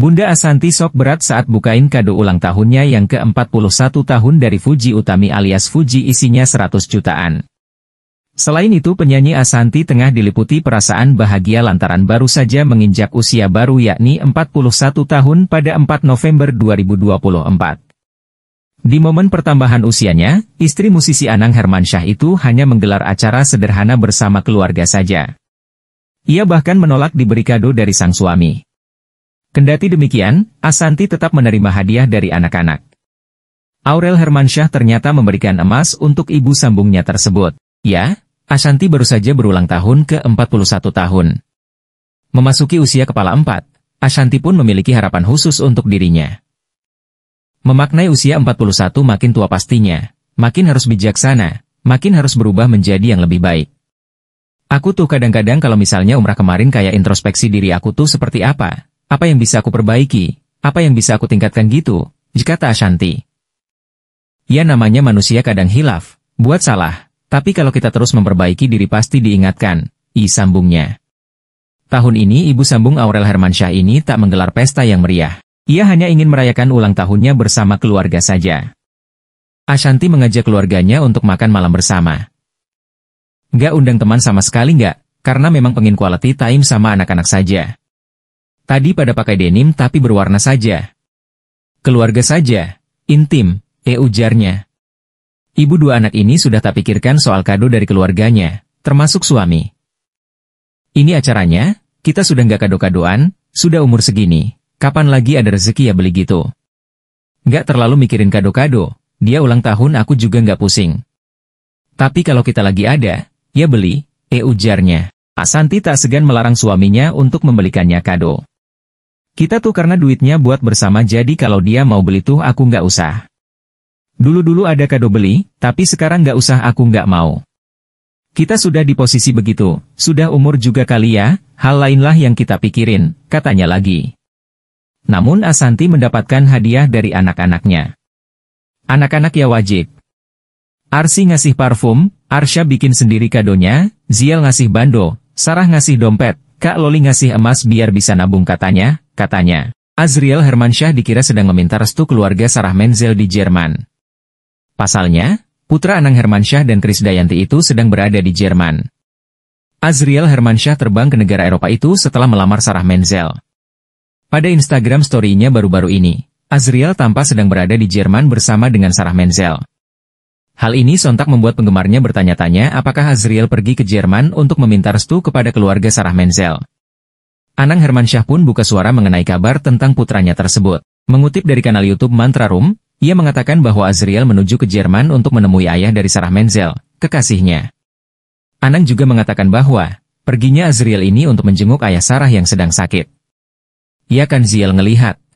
Bunda Asanti sok berat saat bukain kado ulang tahunnya yang ke-41 tahun dari Fuji Utami alias Fuji isinya 100 jutaan. Selain itu penyanyi Asanti tengah diliputi perasaan bahagia lantaran baru saja menginjak usia baru yakni 41 tahun pada 4 November 2024. Di momen pertambahan usianya, istri musisi Anang Hermansyah itu hanya menggelar acara sederhana bersama keluarga saja. Ia bahkan menolak diberi kado dari sang suami. Kendati demikian, Asanti tetap menerima hadiah dari anak-anak. Aurel Hermansyah ternyata memberikan emas untuk ibu sambungnya tersebut. Ya, Asanti baru saja berulang tahun ke 41 tahun. Memasuki usia kepala empat, Asanti pun memiliki harapan khusus untuk dirinya. Memaknai usia 41 makin tua pastinya, makin harus bijaksana, makin harus berubah menjadi yang lebih baik. Aku tuh kadang-kadang kalau misalnya umrah kemarin kayak introspeksi diri aku tuh seperti apa, apa yang bisa aku perbaiki? Apa yang bisa aku tingkatkan gitu? Jika tak Shanti. Ya namanya manusia kadang hilaf, buat salah, tapi kalau kita terus memperbaiki diri pasti diingatkan, i sambungnya. Tahun ini ibu sambung Aurel Hermansyah ini tak menggelar pesta yang meriah. Ia hanya ingin merayakan ulang tahunnya bersama keluarga saja. Ashanti mengajak keluarganya untuk makan malam bersama. Gak undang teman sama sekali gak, karena memang pengin quality time sama anak-anak saja. Tadi pada pakai denim tapi berwarna saja. Keluarga saja, intim, eh ujarnya. Ibu dua anak ini sudah tak pikirkan soal kado dari keluarganya, termasuk suami. Ini acaranya, kita sudah nggak kado-kadoan, sudah umur segini, kapan lagi ada rezeki ya beli gitu. Nggak terlalu mikirin kado-kado, dia ulang tahun aku juga nggak pusing. Tapi kalau kita lagi ada, ya beli, eh ujarnya. Asanti tak segan melarang suaminya untuk membelikannya kado. Kita tuh karena duitnya buat bersama jadi kalau dia mau beli tuh aku nggak usah. Dulu-dulu ada kado beli, tapi sekarang nggak usah aku nggak mau. Kita sudah di posisi begitu, sudah umur juga kali ya, hal lainlah yang kita pikirin, katanya lagi. Namun Asanti mendapatkan hadiah dari anak-anaknya. Anak-anak ya wajib. Arsi ngasih parfum, Arsha bikin sendiri kadonya, Ziel ngasih bando, Sarah ngasih dompet, Kak Loli ngasih emas biar bisa nabung katanya, katanya. Azriel Hermansyah dikira sedang meminta restu keluarga Sarah Menzel di Jerman. Pasalnya, putra Anang Hermansyah dan Dayanti itu sedang berada di Jerman. Azriel Hermansyah terbang ke negara Eropa itu setelah melamar Sarah Menzel. Pada Instagram story-nya baru-baru ini, Azriel tampak sedang berada di Jerman bersama dengan Sarah Menzel. Hal ini sontak membuat penggemarnya bertanya-tanya apakah Azriel pergi ke Jerman untuk meminta restu kepada keluarga Sarah Menzel. Anang Hermansyah pun buka suara mengenai kabar tentang putranya tersebut. Mengutip dari kanal YouTube Mantra Room, ia mengatakan bahwa Azriel menuju ke Jerman untuk menemui ayah dari Sarah Menzel, kekasihnya. Anang juga mengatakan bahwa, perginya Azriel ini untuk menjenguk ayah Sarah yang sedang sakit. Ia kan Ziel ngelihat,